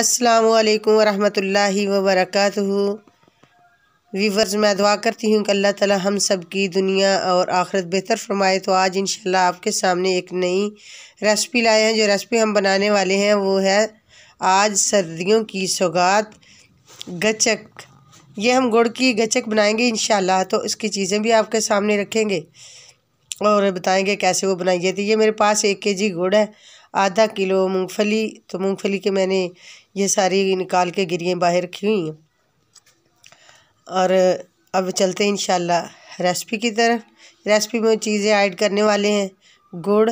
अस्सलाम वालेकुम रहमतुल्लाहि व बरकातहू वीवर्स मैं दुआ करती हूँ कि अल्लाह ताला हम सब की दुनिया और आखिरत बेहतर फरमाए तो आज इंशाल्लाह आपके सामने एक नई रेसिपी लाए हैं जो रेसिपी हम बनाने वाले हैं वो है आज सर्दियों की सौगात गचक ये हम गुड़ की गचक बनाएंगे इंशाल्लाह तो इसकी चीज़ें भी आपके सामने रखेंगे और बताएंगे कैसे वो बनाइए तो ये मेरे पास एक के जी गुड़ है आधा किलो मूंगफली तो मूंगफली के मैंने ये सारी निकाल के गिरियाँ बाहर रखी हुई हैं और अब चलते हैं इन रेसिपी की तरफ रेसिपी में चीज़ें ऐड करने वाले हैं गुड़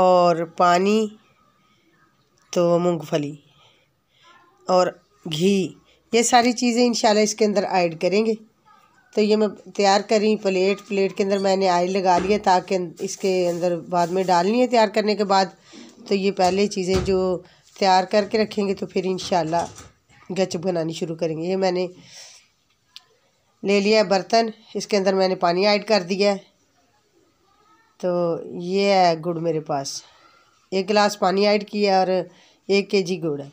और पानी तो मूंगफली और घी ये सारी चीज़ें इन इसके अंदर ऐड करेंगे तो ये मैं तैयार करी प्लेट प्लेट के अंदर मैंने आयल लगा लिया ताकि इसके अंदर बाद में डालनी है तैयार करने के बाद तो ये पहले चीज़ें जो तैयार करके रखेंगे तो फिर इन गचप बनानी शुरू करेंगे ये मैंने ले लिया है बर्तन इसके अंदर मैंने पानी ऐड कर दिया है तो ये है गुड़ मेरे पास एक गिलास पानी ऐड किया और एक के जी गुड़ है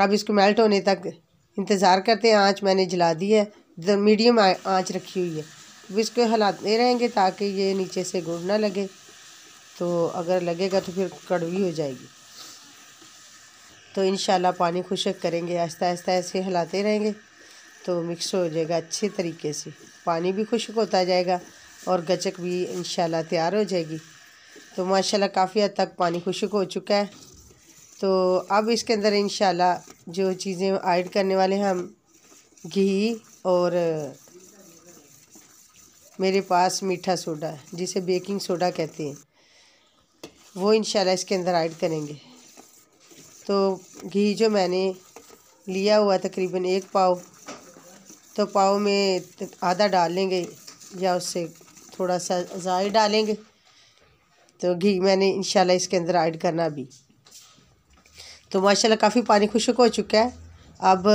अब इसको मेल्ट होने तक इंतज़ार करते हैं आँच मैंने जला दी है मीडियम आँच रखी हुई है अब इसको हिलाते रहेंगे ताकि ये नीचे से गुड़ ना लगे तो अगर लगेगा तो फिर कड़वी हो जाएगी तो इन पानी खुशक करेंगे आहिस्ता आहिस्ता ऐसे हिलाते रहेंगे तो मिक्स हो जाएगा अच्छे तरीके से पानी भी खुशक होता जाएगा और गचक भी इन तैयार हो जाएगी तो माशाल्लाह काफ़ी हद तक पानी खुशक हो चुका है तो अब इसके अंदर इन जो चीज़ें ऐड करने वाले हैं हम घी और मेरे पास मीठा सोडा जिसे बेकिंग सोडा कहते हैं वो इन इसके अंदर ऐड करेंगे तो घी जो मैंने लिया हुआ तकरीबन एक पाव तो पाव में आधा डालेंगे या उससे थोड़ा सा ज़ाय डालेंगे तो घी मैंने इन इसके अंदर ऐड करना भी तो माशाल्लाह काफ़ी पानी खुशक हो चुका है अब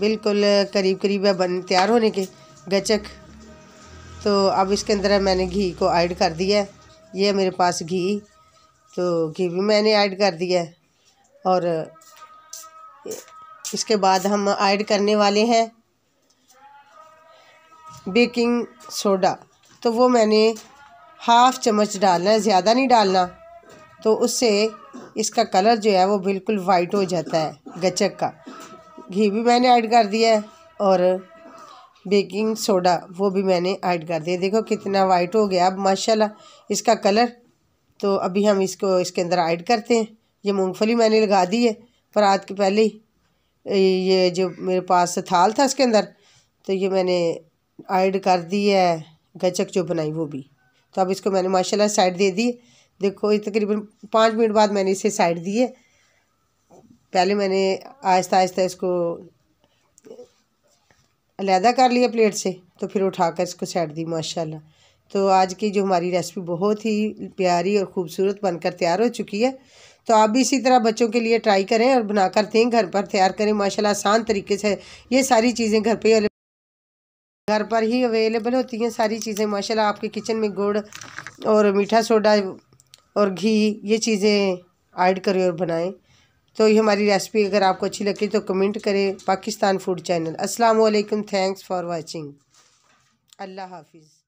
बिल्कुल करीब करीब है बन तैयार होने के गचक तो अब इसके अंदर मैंने घी को ऐड कर दिया है ये मेरे पास घी तो घी भी मैंने ऐड कर दिया है और इसके बाद हम ऐड करने वाले हैं बेकिंग सोडा तो वो मैंने हाफ़ चम्मच डालना है ज़्यादा नहीं डालना तो उससे इसका कलर जो है वो बिल्कुल वाइट हो जाता है गचक का घी भी मैंने ऐड कर दिया है और बेकिंग सोडा वो भी मैंने ऐड कर दिया देखो कितना वाइट हो गया अब माशाल्लाह इसका कलर तो अभी हम इसको इसके अंदर ऐड करते हैं ये मूंगफली मैंने लगा दी है पर आज के पहले ही ये जो मेरे पास थाल था इसके अंदर तो ये मैंने ऐड कर दी है गचक जो बनाई वो भी तो अब इसको मैंने माशाल्लाह साइड दे दी देखो ये तकरीबन पाँच मिनट बाद मैंने इसे साइड दी है पहले मैंने आहिस्ता आहिस्ता इसको अलहदा कर लिया प्लेट से तो फिर उठा कर इसको साइड दी माशाल्लाह तो आज की जो हमारी रेसिपी बहुत ही प्यारी और ख़ूबसूरत बनकर तैयार हो चुकी है तो आप भी इसी तरह बच्चों के लिए ट्राई करें और बनाकर दें घर पर तैयार करें माशाल्लाह आसान तरीके से ये सारी चीज़ें घर पे घर पर ही अवेलेबल होती हैं सारी चीज़ें माशाल्लाह आपके किचन में गुड़ और मीठा सोडा और घी ये चीज़ें ऐड करें और बनाएं तो ये हमारी रेसिपी अगर आपको अच्छी लगे तो कमेंट करें पाकिस्तान फूड चैनल अस्सलाम वालेकुम थैंक्स फॉर वॉचिंग अल्लाह हाफिज़